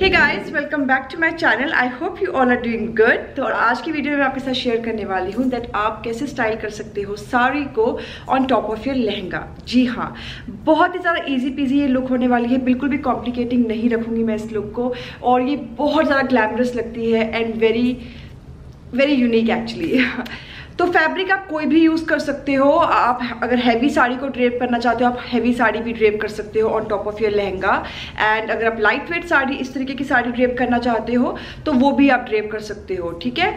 Hey guys welcome back to my channel I hope you all are doing good तो और आज की video में आपके साथ शेयर करने वाली हूँ दैट आप कैसे स्टाइल कर सकते हो साड़ी को on top of your lehenga जी हाँ बहुत ही ज़्यादा इजी पीजी ये लुक होने वाली है बिल्कुल भी कॉम्प्लिकेटिंग नहीं रखूँगी मैं इस लुक को और ये बहुत ज़्यादा ग्लैमरस लगती है and very very unique actually तो फैब्रिक आप कोई भी यूज़ कर सकते हो आप अगर हैवी साड़ी को ड्रेप करना चाहते हो आप हैवी साड़ी भी ड्रेप कर सकते हो on top of your lehenga and अगर आप लाइट वेट साड़ी इस तरीके की साड़ी ड्रेप करना चाहते हो तो वो भी आप ड्रेप कर सकते हो ठीक है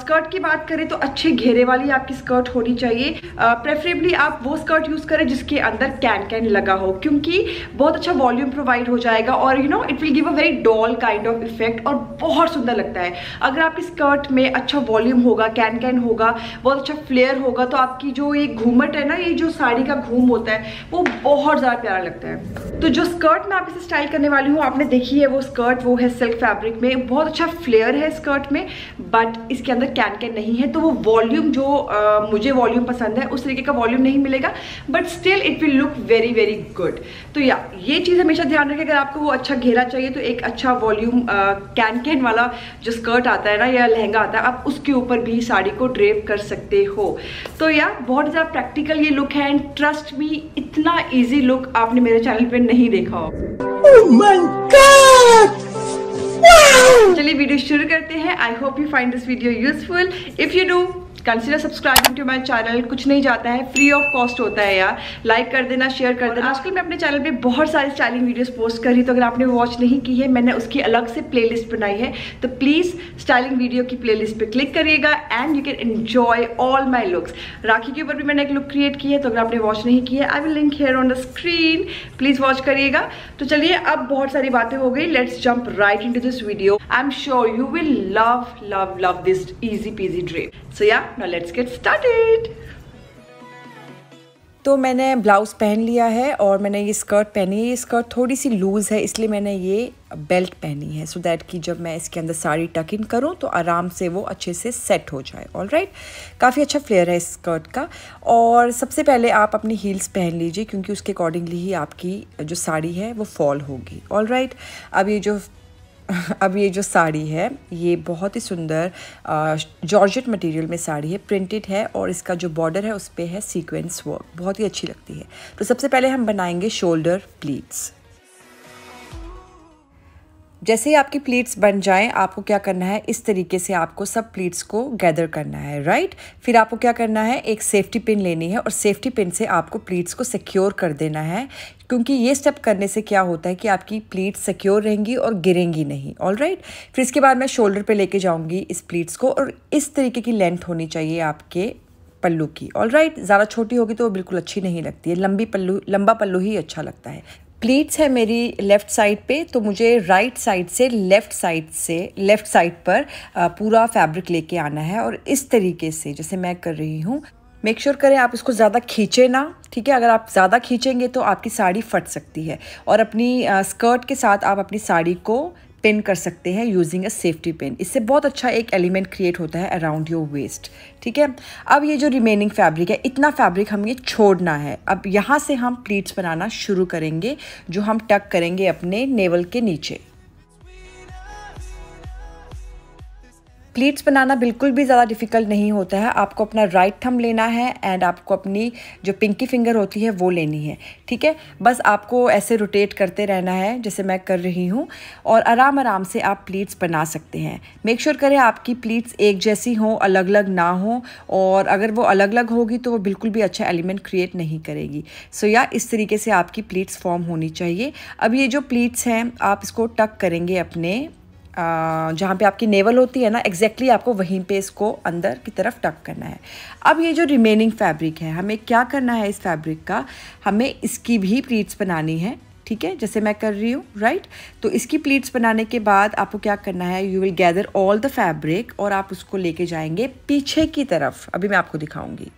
स्कर्ट की बात करें तो अच्छे घेरे वाली आपकी स्कर्ट होनी चाहिए प्रेफरेबली आप वो स्कर्ट यूज़ करें जिसके अंदर कैन कैन लगा हो क्योंकि बहुत अच्छा वॉल्यूम प्रोवाइड हो जाएगा और you know it will give a very doll kind of effect और बहुत सुंदर लगता है अगर आपकी स्कर्ट में अच्छा वॉल्यूम होगा कैन कैन होगा होगा बहुत अच्छा फ्लेयर होगा तो आपकी जो ये घूमट है ना ये जो साड़ी का घूम होता है वो बहुत ज़्यादा प्यारा लगता है तो जो स्कर्ट मैं इसे स्टाइल करने वाली हूँ आपने देखी है वो स्कर्ट वो है सिल्क फैब्रिक में बहुत अच्छा फ्लेयर है स्कर्ट में बट इसके अंदर कैन कैन नहीं है तो वो वॉल्यूम जो आ, मुझे वॉल्यूम पसंद है उस तरीके का वॉल्यूम नहीं मिलेगा but still it will look very very good तो या ये चीज़ हमेशा ध्यान रखें अगर आपको वो अच्छा घेरा चाहिए तो एक अच्छा वॉल्यूम कैन कैन वाला जो स्कर्ट आता है ना या लहंगा आता है आप उसके ऊपर भी साड़ी को ड्रेप कर सकते हो तो या बहुत ज़्यादा प्रैक्टिकल ये लुक है एंड ट्रस्ट भी इतना इजी लुक आपने मेरे चैनल पे नहीं देखा हो oh चलिए वीडियो शुरू करते हैं I hope you find this video useful if you do consider subscribing to my channel कुछ नहीं जाता है फ्री ऑफ कॉस्ट होता है यार लाइक कर देना शेयर कर देना आजकल मैं अपने चैनल पे बहुत सारी स्टाइलिंग वीडियोस पोस्ट कर रही तो अगर आपने वॉच नहीं की है मैंने उसकी अलग से प्लेलिस्ट बनाई है तो प्लीज़ स्टाइलिंग वीडियो की प्ले लिस्ट क्लिक करिएगा and you can enjoy all my looks Rakhi के ऊपर भी मैंने एक लुक क्रिएट की है तो अगर आपने वॉच नहीं की है I will link here on the screen please watch करिएगा तो चलिए अब बहुत सारी बातें हो गई let's jump right in this video I am sure you will love love love this easy peasy drape so yeah now let's get started. तो मैंने ब्लाउज़ पहन लिया है और मैंने ये स्कर्ट पहनी है ये स्कर्ट थोड़ी सी लूज़ है इसलिए मैंने ये बेल्ट पहनी है सो so दैट कि जब मैं इसके अंदर साड़ी टक इन करूँ तो आराम से वो अच्छे से सेट हो जाए ऑल राइट right? काफ़ी अच्छा फ्लेयर है इस स्कर्ट का और सबसे पहले आप अपनी हील्स पहन लीजिए क्योंकि उसके अकॉर्डिंगली ही आपकी जो साड़ी है वो फॉल होगी ऑल राइट right? अब ये जो अब ये जो साड़ी है ये बहुत ही सुंदर जॉर्जेट मटेरियल में साड़ी है प्रिंटेड है और इसका जो बॉर्डर है उस पर है सीक्वेंस वर्क बहुत ही अच्छी लगती है तो सबसे पहले हम बनाएंगे शोल्डर प्लीट्स जैसे ही आपकी प्लीट्स बन जाएं आपको क्या करना है इस तरीके से आपको सब प्लीट्स को गैदर करना है राइट फिर आपको क्या करना है एक सेफ्टी पिन लेनी है और सेफ्टी पिन से आपको प्लीट्स को सिक्योर कर देना है क्योंकि ये स्टेप करने से क्या होता है कि आपकी प्लीट सिक्योर रहेंगी और गिरेंगी नहीं ऑल राइट right? फिर इसके बाद मैं शोल्डर पे लेके जाऊंगी इस प्लीट्स को और इस तरीके की लेंथ होनी चाहिए आपके पल्लू की ऑल राइट right? ज़्यादा छोटी होगी तो वो बिल्कुल अच्छी नहीं लगती है लंबी पल्लू लंबा पल्लू ही अच्छा लगता है प्लीट्स है मेरी लेफ़्ट साइड पे तो मुझे राइट साइड से लेफ़्ट साइड से लेफ़्ट साइड पर पूरा फैब्रिक लेके आना है और इस तरीके से जैसे मैं कर रही हूँ मेक श्योर करें आप इसको ज़्यादा खींचे ना ठीक है अगर आप ज़्यादा खींचेंगे तो आपकी साड़ी फट सकती है और अपनी स्कर्ट के साथ आप अपनी साड़ी को पिन कर सकते हैं यूजिंग अ सेफ्टी पिन इससे बहुत अच्छा एक एलिमेंट क्रिएट होता है अराउंड योर वेस्ट ठीक है अब ये जो रिमेनिंग फैब्रिक है इतना फैब्रिक हमें छोड़ना है अब यहाँ से हम प्लीट्स बनाना शुरू करेंगे जो हम टक करेंगे अपने नेवल के नीचे प्लीट्स बनाना बिल्कुल भी ज़्यादा डिफिकल्ट नहीं होता है आपको अपना राइट थम लेना है एंड आपको अपनी जो पिंकी फिंगर होती है वो लेनी है ठीक है बस आपको ऐसे रोटेट करते रहना है जैसे मैं कर रही हूँ और आराम आराम से आप प्लीट्स बना सकते हैं मेक श्योर sure करें आपकी प्लीट्स एक जैसी हों अलग अलग ना हों और अगर वो अलग अलग होगी तो वो बिल्कुल भी अच्छा एलिमेंट क्रिएट नहीं करेगी सो so, या इस तरीके से आपकी प्लीट्स फॉर्म होनी चाहिए अब ये जो प्लीट्स हैं आप इसको टक करेंगे अपने जहाँ पे आपकी नेवल होती है ना एग्जैक्टली आपको वहीं पे इसको अंदर की तरफ टक करना है अब ये जो रिमेनिंग फैब्रिक है हमें क्या करना है इस फैब्रिक का हमें इसकी भी प्लीट्स बनानी है ठीक है जैसे मैं कर रही हूँ राइट तो इसकी प्लीट्स बनाने के बाद आपको क्या करना है you will gather all the fabric और आप उसको लेके जाएंगे पीछे की तरफ अभी मैं आपको दिखाऊंगी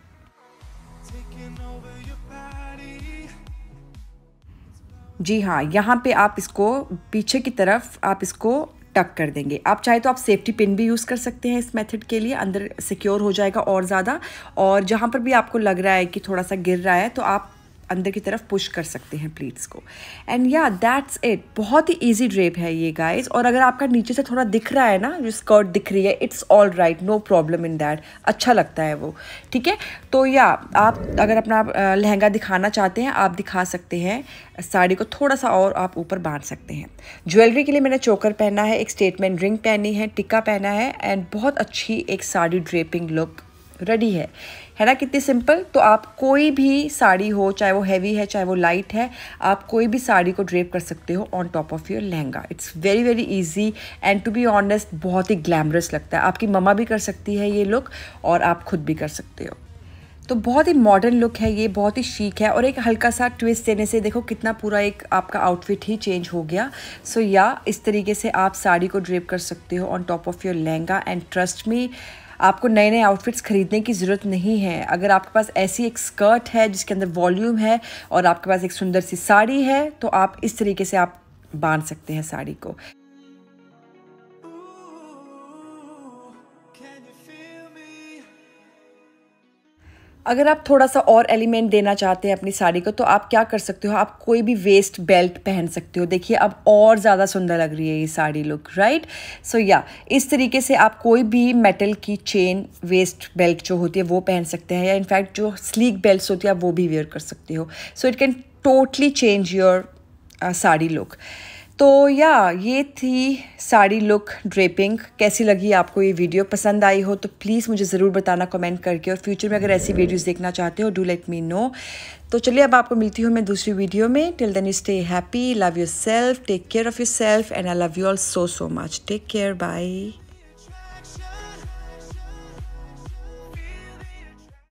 जी हाँ यहाँ पे आप इसको पीछे की तरफ आप इसको टक कर देंगे आप चाहे तो आप सेफ्टी पिन भी यूज़ कर सकते हैं इस मेथड के लिए अंदर सिक्योर हो जाएगा और ज़्यादा और जहाँ पर भी आपको लग रहा है कि थोड़ा सा गिर रहा है तो आप अंदर की तरफ पुश कर सकते हैं प्लीट्स को एंड या दैट्स इट बहुत ही इजी ड्रेप है ये गाइस और अगर आपका नीचे से थोड़ा दिख रहा है ना जो स्कर्ट दिख रही है it's all right no problem in that अच्छा लगता है वो ठीक है तो या आप अगर अपना लहंगा दिखाना चाहते हैं आप दिखा सकते हैं साड़ी को थोड़ा सा और आप ऊपर बांट सकते हैं ज्वेलरी के लिए मैंने चोकर पहना है एक स्टेटमेंट रिंग पहनी है टिक्का पहना है एंड बहुत अच्छी एक साड़ी ड्रेपिंग लुक रेडी है है ना कितनी सिंपल तो आप कोई भी साड़ी हो चाहे वो हैवी है चाहे वो लाइट है आप कोई भी साड़ी को ड्रेप कर सकते हो on top of your lehenga it's very very easy and to be honest बहुत ही ग्लैमरस लगता है आपकी ममा भी कर सकती है ये लुक और आप खुद भी कर सकते हो तो बहुत ही मॉडर्न लुक है ये बहुत ही शीक है और एक हल्का सा ट्विस्ट देने से देखो कितना पूरा एक आपका आउटफिट ही चेंज हो गया सो so, या yeah, इस तरीके से आप साड़ी को ड्रेप कर सकते हो on top of your lehenga and trust me आपको नए नए आउटफिट्स खरीदने की ज़रूरत नहीं है अगर आपके पास ऐसी एक स्कर्ट है जिसके अंदर वॉल्यूम है और आपके पास एक सुंदर सी साड़ी है तो आप इस तरीके से आप बांध सकते हैं साड़ी को अगर आप थोड़ा सा और एलिमेंट देना चाहते हैं अपनी साड़ी को तो आप क्या कर सकते हो आप कोई भी वेस्ट बेल्ट पहन सकते हो देखिए अब और ज़्यादा सुंदर लग रही है ये साड़ी लुक राइट सो या इस तरीके से आप कोई भी मेटल की चेन वेस्ट बेल्ट जो होती है वो पहन सकते हैं या इनफैक्ट जो स्लीक बेल्ट होती है आप वो भी वेयर कर सकते हो so it can totally change your sari look तो या ये थी साड़ी लुक ड्रेपिंग कैसी लगी आपको ये वीडियो पसंद आई हो तो प्लीज़ मुझे ज़रूर बताना कमेंट करके और फ्यूचर में अगर ऐसी वीडियोस देखना चाहते हो डू लेट मी नो तो चलिए अब आपको मिलती हूँ मैं दूसरी वीडियो में till then you stay happy love yourself take care of yourself and I love you all so so much take care by